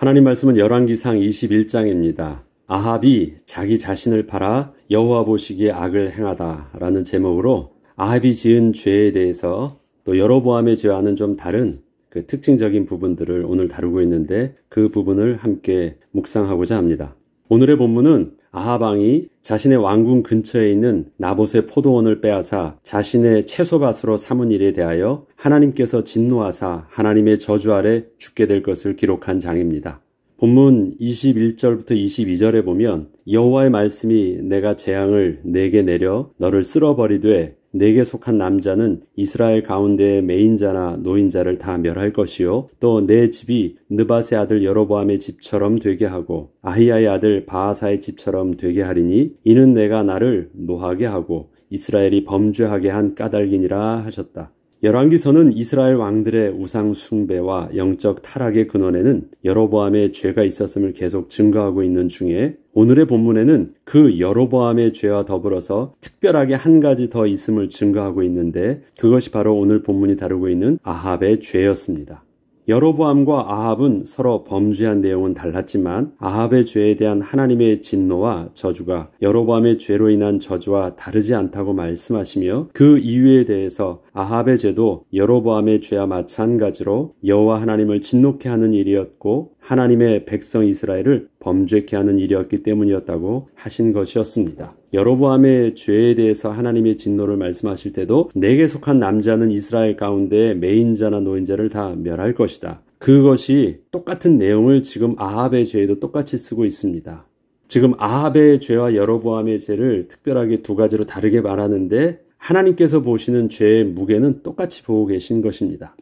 하나님 말씀은 열왕기상 21장입니다. 아합이 자기 자신을 팔아 여호와 보시기에 악을 행하다라는 제목으로 아합이 지은 죄에 대해서 또 여로보암의 죄와는 좀 다른 그 특징적인 부분들을 오늘 다루고 있는데 그 부분을 함께 묵상하고자 합니다. 오늘의 본문은 아하방이 자신의 왕궁 근처에 있는 나봇의 포도원을 빼앗아 자신의 채소밭으로 삼은 일에 대하여 하나님께서 진노하사 하나님의 저주 아래 죽게 될 것을 기록한 장입니다. 본문 21절부터 22절에 보면 여호와의 말씀이 내가 재앙을 내게 내려 너를 쓸어버리되 내게 속한 남자는 이스라엘 가운데의 메인자나 노인자를 다 멸할 것이요 또 내 집이 느바세 아들 여로보암의 집처럼 되게 하고 아히야의 아들 바하사의 집처럼 되게 하리니 이는 내가 나를 노하게 하고 이스라엘이 범죄하게 한 까닭이니라 하셨다. 열왕기서는 이스라엘 왕들의 우상 숭배와 영적 타락의 근원에는 여로보암의 죄가 있었음을 계속 증거하고 있는 중에 오늘의 본문에는 그 여로보암의 죄와 더불어서 특별하게 한 가지 더 있음을 증거하고 있는데 그것이 바로 오늘 본문이 다루고 있는 아합의 죄였습니다. 여로보암과 아합은 서로 범죄한 내용은 달랐지만 아합의 죄에 대한 하나님의 진노와 저주가 여로보암의 죄로 인한 저주와 다르지 않다고 말씀하시며 그 이유에 대해서 아합의 죄도 여로보암의 죄와 마찬가지로 여호와 하나님을 진노케 하는 일이었고 하나님의 백성 이스라엘을 범죄케 하는 일이었기 때문이었다고 하신 것이었습니다. 여로보암의 죄에 대해서 하나님의 진노를 말씀하실 때도 내게 속한 남자는 이스라엘 가운데 메인자나 노인자를 다 멸할 것이다. 그것이 똑같은 내용을 지금 아합의 죄에도 똑같이 쓰고 있습니다. 지금 아합의 죄와 여로보암의 죄를 특별하게 두 가지로 다르게 말하는데 하나님께서 보시는 죄의 무게는 똑같이 보고 계신 것입니다.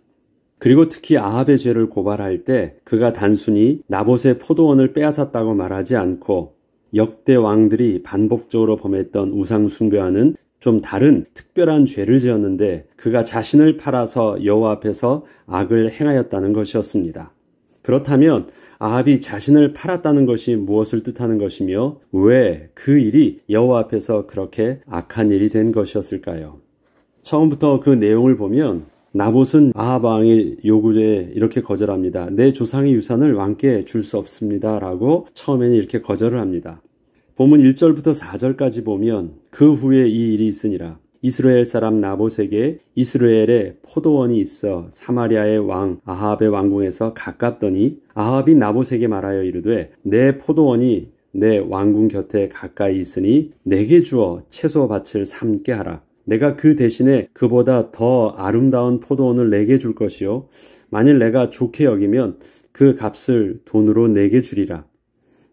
그리고 특히 아합의 죄를 고발할 때 그가 단순히 나봇의 포도원을 빼앗았다고 말하지 않고 역대 왕들이 반복적으로 범했던 우상 숭배와는 좀 다른 특별한 죄를 지었는데 그가 자신을 팔아서 여호와 앞에서 악을 행하였다는 것이었습니다. 그렇다면 아합이 자신을 팔았다는 것이 무엇을 뜻하는 것이며 왜 그 일이 여호와 앞에서 그렇게 악한 일이 된 것이었을까요? 처음부터 그 내용을 보면 나봇은 아합 왕의 요구에 이렇게 거절합니다. 내 조상의 유산을 왕께 줄 수 없습니다. 라고 처음에는 이렇게 거절을 합니다. 보문 1절부터 4절까지 보면 그 후에 이 일이 있으니라. 이스라엘 사람 나봇에게 이스라엘의 포도원이 있어 사마리아의 왕 아합의 왕궁에서 가깝더니 아합이 나봇에게 말하여 이르되 내 포도원이 내 왕궁 곁에 가까이 있으니 내게 주어 채소 밭을 삼게 하라. 내가 그 대신에 그보다 더 아름다운 포도원을 내게 줄 것이요. 만일 내가 좋게 여기면 그 값을 돈으로 내게 주리라.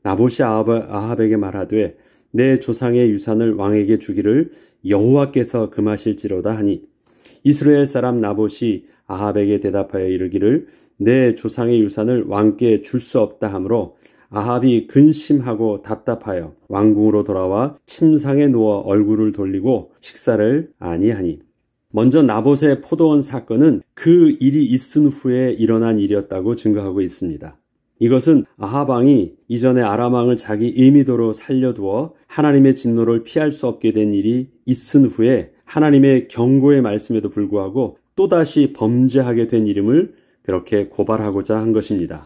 나봇이 아합에게 말하되 내 조상의 유산을 왕에게 주기를 여호와께서 금하실지로다 하니 이스라엘 사람 나봇이 아합에게 대답하여 이르기를 내 조상의 유산을 왕께 줄 수 없다 하므로 아합이 근심하고 답답하여 왕궁으로 돌아와 침상에 누워 얼굴을 돌리고 식사를 아니하니 먼저 나봇의 포도원 사건은 그 일이 있은 후에 일어난 일이었다고 증거하고 있습니다. 이것은 아하방이 이전에 아람왕을 자기 의미도로 살려두어 하나님의 진노를 피할 수 없게 된 일이 있은 후에 하나님의 경고의 말씀에도 불구하고 또다시 범죄하게 된 이름을 그렇게 고발하고자 한 것입니다.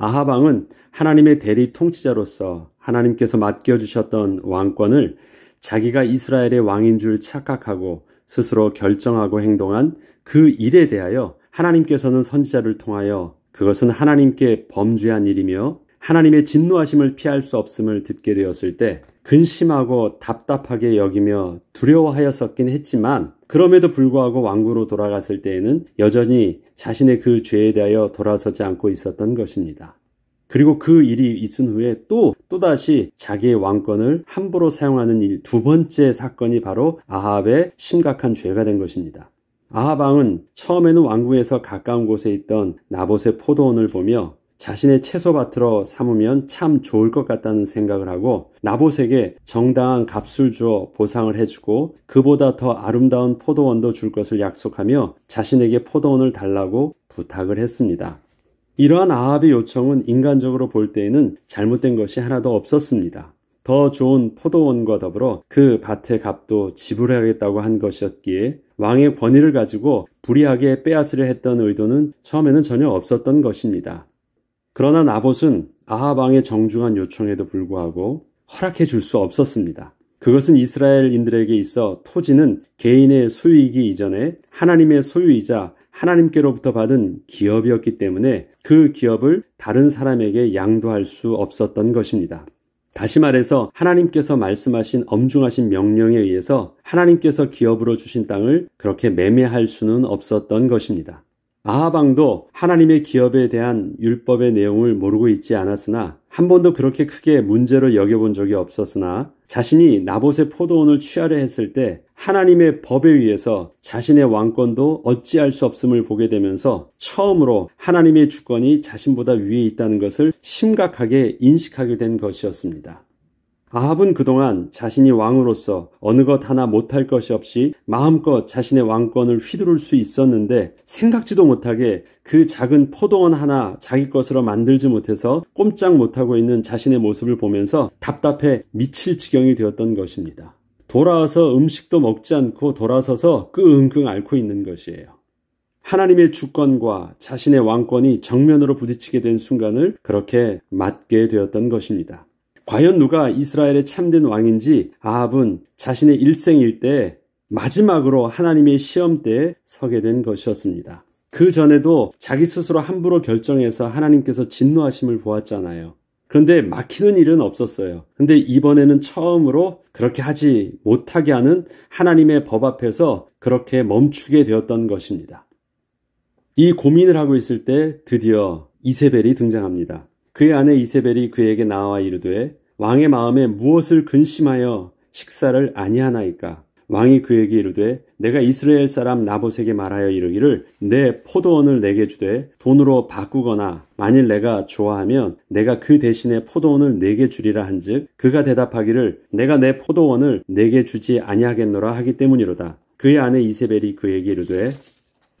아하방은 하나님의 대리 통치자로서 하나님께서 맡겨주셨던 왕권을 자기가 이스라엘의 왕인 줄 착각하고 스스로 결정하고 행동한 그 일에 대하여 하나님께서는 선지자를 통하여 그것은 하나님께 범죄한 일이며 하나님의 진노하심을 피할 수 없음을 듣게 되었을 때 근심하고 답답하게 여기며 두려워하였었긴 했지만 그럼에도 불구하고 왕궁으로 돌아갔을 때에는 여전히 자신의 그 죄에 대하여 돌아서지 않고 있었던 것입니다. 그리고 그 일이 있은 후에 또 또다시 자기의 왕권을 함부로 사용하는 일 두 번째 사건이 바로 아합의 심각한 죄가 된 것입니다. 아합 왕은 처음에는 왕궁에서 가까운 곳에 있던 나봇의 포도원을 보며 자신의 채소밭으로 삼으면 참 좋을 것 같다는 생각을 하고 나봇에게 정당한 값을 주어 보상을 해주고 그보다 더 아름다운 포도원도 줄 것을 약속하며 자신에게 포도원을 달라고 부탁을 했습니다. 이러한 아합의 요청은 인간적으로 볼 때에는 잘못된 것이 하나도 없었습니다. 더 좋은 포도원과 더불어 그 밭의 값도 지불하겠다고 한 것이었기에 왕의 권위를 가지고 불의하게 빼앗으려 했던 의도는 처음에는 전혀 없었던 것입니다. 그러나 나봇은 아하방의 정중한 요청에도 불구하고 허락해 줄 수 없었습니다. 그것은 이스라엘인들에게 있어 토지는 개인의 소유이기 이전에 하나님의 소유이자 하나님께로부터 받은 기업이었기 때문에 그 기업을 다른 사람에게 양도할 수 없었던 것입니다. 다시 말해서 하나님께서 말씀하신 엄중하신 명령에 의해서 하나님께서 기업으로 주신 땅을 그렇게 매매할 수는 없었던 것입니다. 아하방도 하나님의 기업에 대한 율법의 내용을 모르고 있지 않았으나 한 번도 그렇게 크게 문제로 여겨본 적이 없었으나 자신이 나봇의 포도원을 취하려 했을 때 하나님의 법에 의해서 자신의 왕권도 어찌할 수 없음을 보게 되면서 처음으로 하나님의 주권이 자신보다 위에 있다는 것을 심각하게 인식하게 된 것이었습니다. 아합은 그동안 자신이 왕으로서 어느 것 하나 못할 것이 없이 마음껏 자신의 왕권을 휘두를 수 있었는데 생각지도 못하게 그 작은 포도원 하나 자기 것으로 만들지 못해서 꼼짝 못하고 있는 자신의 모습을 보면서 답답해 미칠 지경이 되었던 것입니다. 돌아와서 음식도 먹지 않고 돌아서서 그 끙끙 앓고 있는 것이에요. 하나님의 주권과 자신의 왕권이 정면으로 부딪히게 된 순간을 그렇게 맞게 되었던 것입니다. 과연 누가 이스라엘의 참된 왕인지 아합은 자신의 일생 일때 마지막으로 하나님의 시험대에 서게 된 것이었습니다. 그 전에도 자기 스스로 함부로 결정해서 하나님께서 진노하심을 보았잖아요. 그런데 막히는 일은 없었어요. 근데 이번에는 처음으로 그렇게 하지 못하게 하는 하나님의 법 앞에서 그렇게 멈추게 되었던 것입니다. 이 고민을 하고 있을 때 드디어 이세벨이 등장합니다. 그의 아내 이세벨이 그에게 나와 이르되 왕의 마음에 무엇을 근심하여 식사를 아니하나이까 왕이 그에게 이르되 내가 이스라엘 사람 나봇에게 말하여 이르기를 내 포도원을 내게 주되 돈으로 바꾸거나 만일 내가 좋아하면 내가 그 대신에 포도원을 내게 주리라 한즉 그가 대답하기를 내가 내 포도원을 내게 주지 아니하겠노라 하기 때문이로다 그의 아내 이세벨이 그에게 이르되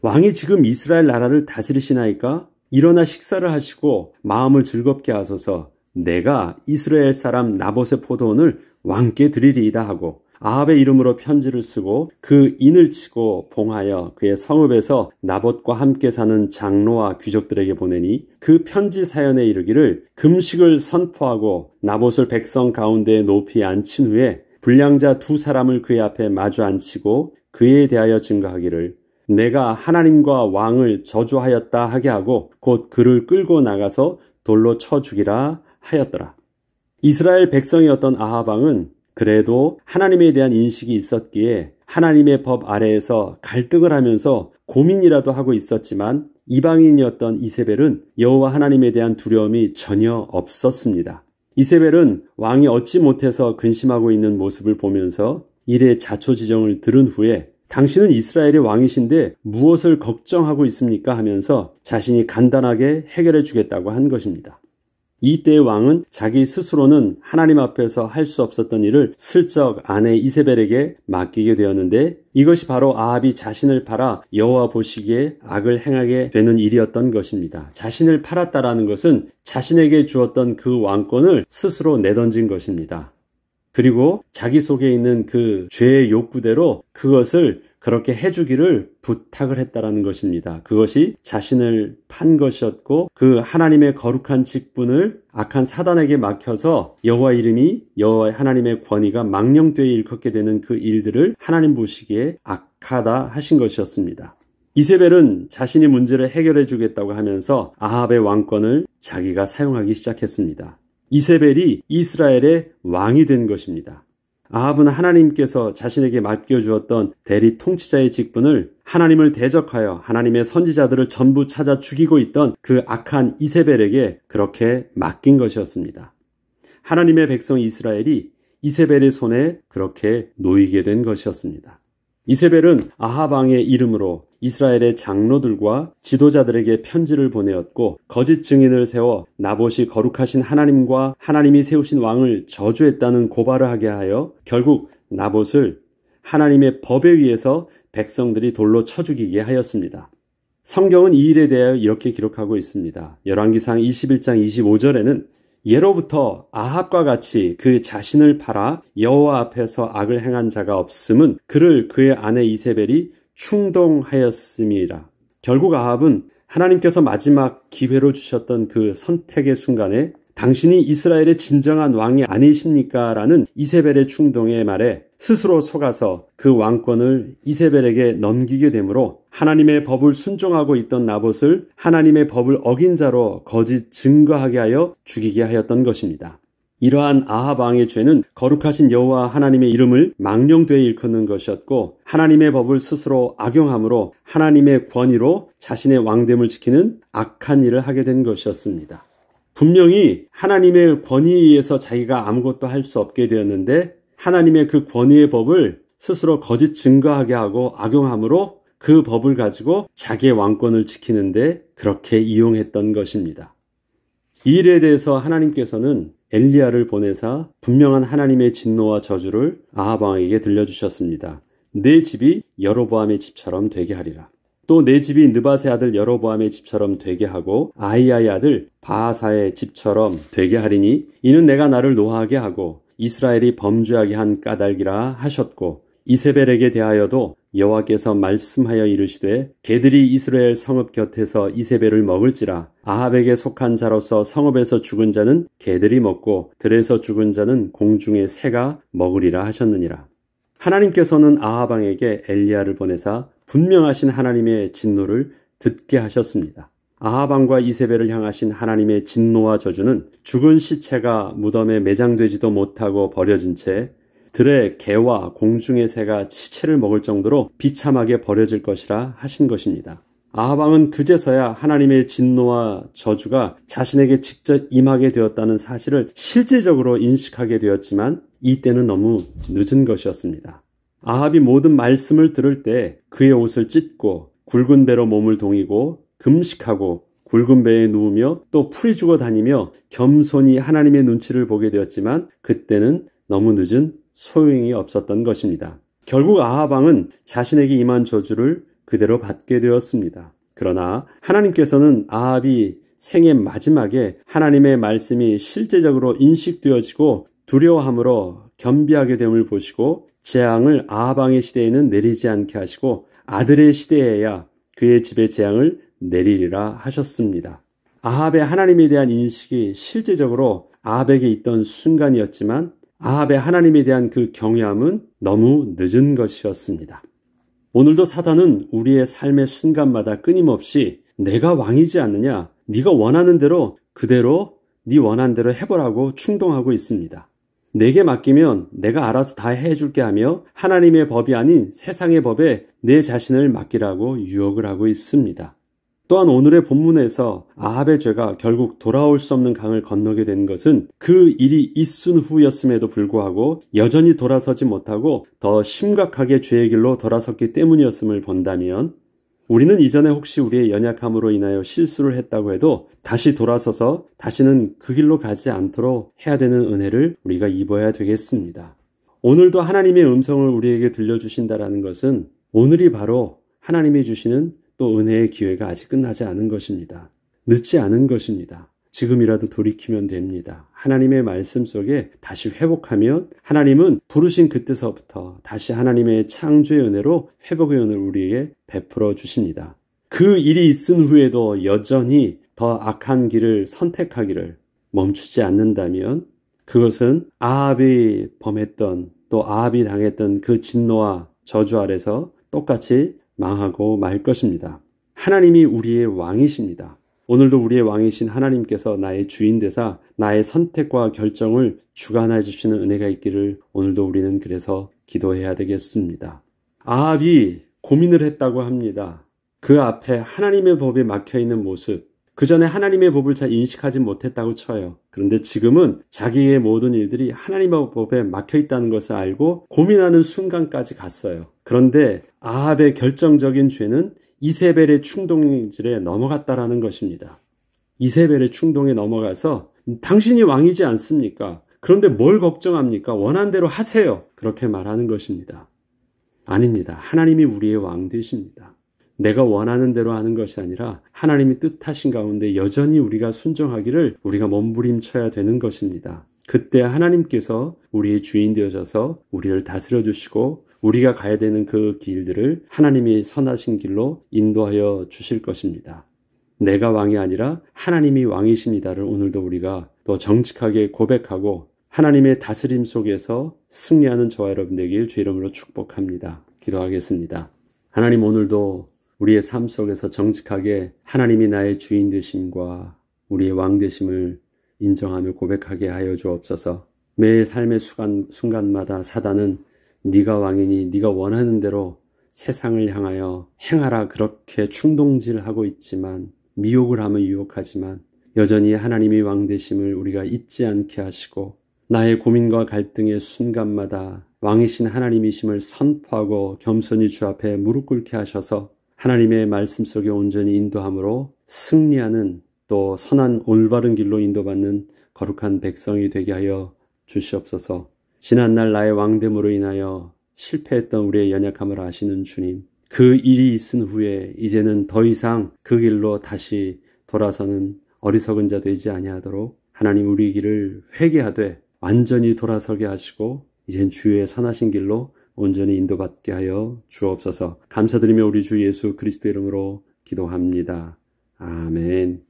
왕이 지금 이스라엘 나라를 다스리시나이까 일어나 식사를 하시고 마음을 즐겁게 하소서 내가 이스라엘 사람 나봇의 포도원을 왕께 드리리이다 하고 아합의 이름으로 편지를 쓰고 그 인을 치고 봉하여 그의 성읍에서 나봇과 함께 사는 장로와 귀족들에게 보내니 그 편지 사연에 이르기를 금식을 선포하고 나봇을 백성 가운데 높이 앉힌 후에 불량자 두 사람을 그의 앞에 마주 앉히고 그에 대하여 증거하기를 내가 하나님과 왕을 저주하였다 하게 하고 곧 그를 끌고 나가서 돌로 쳐 죽이라 하였더라. 이스라엘 백성이었던 아하방은 그래도 하나님에 대한 인식이 있었기에 하나님의 법 아래에서 갈등을 하면서 고민이라도 하고 있었지만 이방인이었던 이세벨은 여호와 하나님에 대한 두려움이 전혀 없었습니다. 이세벨은 왕이 얻지 못해서 근심하고 있는 모습을 보면서 일의 자초지정을 들은 후에 당신은 이스라엘의 왕이신데 무엇을 걱정하고 있습니까? 하면서 자신이 간단하게 해결해 주겠다고 한 것입니다. 이때 왕은 자기 스스로는 하나님 앞에서 할 수 없었던 일을 슬쩍 아내 이세벨에게 맡기게 되었는데 이것이 바로 아합이 자신을 팔아 여호와 보시기에 악을 행하게 되는 일이었던 것입니다. 자신을 팔았다라는 것은 자신에게 주었던 그 왕권을 스스로 내던진 것입니다. 그리고 자기 속에 있는 그 죄의 욕구대로 그것을 그렇게 해주기를 부탁을 했다라는 것입니다. 그것이 자신을 판 것이었고 그 하나님의 거룩한 직분을 악한 사단에게 맡겨서 여호와 이름이 여호와 하나님의 권위가 망령되어 일컫게 되는 그 일들을 하나님 보시기에 악하다 하신 것이었습니다. 이세벨은 자신이 문제를 해결해 주겠다고 하면서 아합의 왕권을 자기가 사용하기 시작했습니다. 이세벨이 이스라엘의 왕이 된 것입니다. 아합은 하나님께서 자신에게 맡겨주었던 대리 통치자의 직분을 하나님을 대적하여 하나님의 선지자들을 전부 찾아 죽이고 있던 그 악한 이세벨에게 그렇게 맡긴 것이었습니다. 하나님의 백성 이스라엘이 이세벨의 손에 그렇게 놓이게 된 것이었습니다. 이세벨은 아하방의 이름으로 이스라엘의 장로들과 지도자들에게 편지를 보내었고 거짓 증인을 세워 나봇이 거룩하신 하나님과 하나님이 세우신 왕을 저주했다는 고발을 하게 하여 결국 나봇을 하나님의 법에 의해서 백성들이 돌로 쳐 죽이게 하였습니다. 성경은 이 일에 대하여 이렇게 기록하고 있습니다. 열왕기상 21장 25절에는 예로부터 아합과 같이 그 자신을 팔아 여호와 앞에서 악을 행한 자가 없음은 그를 그의 아내 이세벨이 충동하였음이라. 결국 아합은 하나님께서 마지막 기회로 주셨던 그 선택의 순간에 당신이 이스라엘의 진정한 왕이 아니십니까? 라는 이세벨의 충동의 말에 스스로 속아서 그 왕권을 이세벨에게 넘기게 되므로 하나님의 법을 순종하고 있던 나봇을 하나님의 법을 어긴 자로 거짓 증거하게 하여 죽이게 하였던 것입니다. 이러한 아합 왕의 죄는 거룩하신 여호와 하나님의 이름을 망령되이 일컫는 것이었고 하나님의 법을 스스로 악용함으로 하나님의 권위로 자신의 왕됨을 지키는 악한 일을 하게 된 것이었습니다. 분명히 하나님의 권위에 의해서 자기가 아무것도 할 수 없게 되었는데 하나님의 그 권위의 법을 스스로 거짓 증거하게 하고 악용함으로 그 법을 가지고 자기의 왕권을 지키는데 그렇게 이용했던 것입니다. 이 일에 대해서 하나님께서는 엘리야를 보내사 분명한 하나님의 진노와 저주를 아하방에게 들려주셨습니다. 내 집이 여로보암의 집처럼 되게 하리라. 또 내 집이 느바세 아들 여로보암의 집처럼 되게 하고 아이아의 아들 바하사의 집처럼 되게 하리니 이는 내가 나를 노하게 하고 이스라엘이 범죄하게 한 까닭이라 하셨고 이세벨에게 대하여도 여호와께서 말씀하여 이르시되 개들이 이스라엘 성읍 곁에서 이세벨을 먹을지라 아합에게 속한 자로서 성읍에서 죽은 자는 개들이 먹고 들에서 죽은 자는 공중의 새가 먹으리라 하셨느니라 하나님께서는 아하방에게 엘리야를 보내사 분명하신 하나님의 진노를 듣게 하셨습니다. 아하방과 이세벨을 향하신 하나님의 진노와 저주는 죽은 시체가 무덤에 매장되지도 못하고 버려진 채 들의 개와 공중의 새가 시체를 먹을 정도로 비참하게 버려질 것이라 하신 것입니다. 아하방은 그제서야 하나님의 진노와 저주가 자신에게 직접 임하게 되었다는 사실을 실제적으로 인식하게 되었지만 이때는 너무 늦은 것이었습니다. 아합이 모든 말씀을 들을 때 그의 옷을 찢고 굵은 배로 몸을 동이고 금식하고 굵은 배에 누우며 또 풀이 죽어 다니며 겸손히 하나님의 눈치를 보게 되었지만 그때는 너무 늦은 소용이 없었던 것입니다. 결국 아하방은 자신에게 임한 저주를 그대로 받게 되었습니다. 그러나 하나님께서는 아합이 생애 마지막에 하나님의 말씀이 실제적으로 인식되어지고 두려워함으로 겸비하게 됨을 보시고 재앙을 아하방의 시대에는 내리지 않게 하시고 아들의 시대에야 그의 집에 재앙을 내리리라 하셨습니다. 아합의 하나님에 대한 인식이 실제적으로 아합에게 있던 순간이었지만 아합의 하나님에 대한 그 경외함은 너무 늦은 것이었습니다. 오늘도 사단은 우리의 삶의 순간마다 끊임없이 내가 왕이지 않느냐, 네가 원하는 대로 그대로 네 원한 대로 해보라고 충동하고 있습니다. 내게 맡기면 내가 알아서 다 해줄게 하며 하나님의 법이 아닌 세상의 법에 내 자신을 맡기라고 유혹을 하고 있습니다. 또한 오늘의 본문에서 아합의 죄가 결국 돌아올 수 없는 강을 건너게 된 것은 그 일이 있은 후였음에도 불구하고 여전히 돌아서지 못하고 더 심각하게 죄의 길로 돌아섰기 때문이었음을 본다면 우리는 이전에 혹시 우리의 연약함으로 인하여 실수를 했다고 해도 다시 돌아서서 다시는 그 길로 가지 않도록 해야 되는 은혜를 우리가 입어야 되겠습니다. 오늘도 하나님의 음성을 우리에게 들려주신다라는 것은 오늘이 바로 하나님이 주시는 또 은혜의 기회가 아직 끝나지 않은 것입니다. 늦지 않은 것입니다. 지금이라도 돌이키면 됩니다. 하나님의 말씀 속에 다시 회복하면 하나님은 부르신 그때서부터 다시 하나님의 창조의 은혜로 회복의 은혜를 우리에게 베풀어 주십니다. 그 일이 있은 후에도 여전히 더 악한 길을 선택하기를 멈추지 않는다면 그것은 아합이 범했던 또 아합이 당했던 그 진노와 저주 아래서 똑같이 망하고 말 것입니다. 하나님이 우리의 왕이십니다. 오늘도 우리의 왕이신 하나님께서 나의 주인 되사 나의 선택과 결정을 주관해 주시는 은혜가 있기를 오늘도 우리는 그래서 기도해야 되겠습니다. 아합이 고민을 했다고 합니다. 그 앞에 하나님의 법에 막혀 있는 모습, 그 전에 하나님의 법을 잘 인식하지 못했다고 쳐요. 그런데 지금은 자기의 모든 일들이 하나님의 법에 막혀 있다는 것을 알고 고민하는 순간까지 갔어요. 그런데 아합의 결정적인 죄는 이세벨의 충동질에 넘어갔다라는 것입니다. 이세벨의 충동에 넘어가서 당신이 왕이지 않습니까? 그런데 뭘 걱정합니까? 원한대로 하세요. 그렇게 말하는 것입니다. 아닙니다. 하나님이 우리의 왕 되십니다. 내가 원하는 대로 하는 것이 아니라 하나님이 뜻하신 가운데 여전히 우리가 순종하기를 우리가 몸부림쳐야 되는 것입니다. 그때 하나님께서 우리의 주인 되어져서 우리를 다스려 주시고 우리가 가야 되는 그 길들을 하나님이 선하신 길로 인도하여 주실 것입니다. 내가 왕이 아니라 하나님이 왕이십니다를 오늘도 우리가 더 정직하게 고백하고 하나님의 다스림 속에서 승리하는 저와 여러분들에게 주 이름으로 축복합니다. 기도하겠습니다. 하나님 오늘도 우리의 삶 속에서 정직하게 하나님이 나의 주인 되심과 우리의 왕 되심을 인정하며 고백하게 하여 주옵소서. 매 삶의 순간, 순간마다 사단은 네가 왕이니 네가 원하는 대로 세상을 향하여 행하라 그렇게 충동질하고 있지만 미혹을 하면 유혹하지만 여전히 하나님이 왕 되심을 우리가 잊지 않게 하시고 나의 고민과 갈등의 순간마다 왕이신 하나님이심을 선포하고 겸손히 주 앞에 무릎 꿇게 하셔서 하나님의 말씀 속에 온전히 인도함으로 승리하는 또 선한 올바른 길로 인도받는 거룩한 백성이 되게 하여 주시옵소서. 지난날 나의 왕됨으로 인하여 실패했던 우리의 연약함을 아시는 주님, 그 일이 있은 후에 이제는 더 이상 그 길로 다시 돌아서는 어리석은 자 되지 아니하도록 하나님 우리 길을 회개하되 완전히 돌아서게 하시고 이젠 주의 선하신 길로 온전히 인도받게 하여 주옵소서. 감사드리며 우리 주 예수 그리스도 이름으로 기도합니다. 아멘.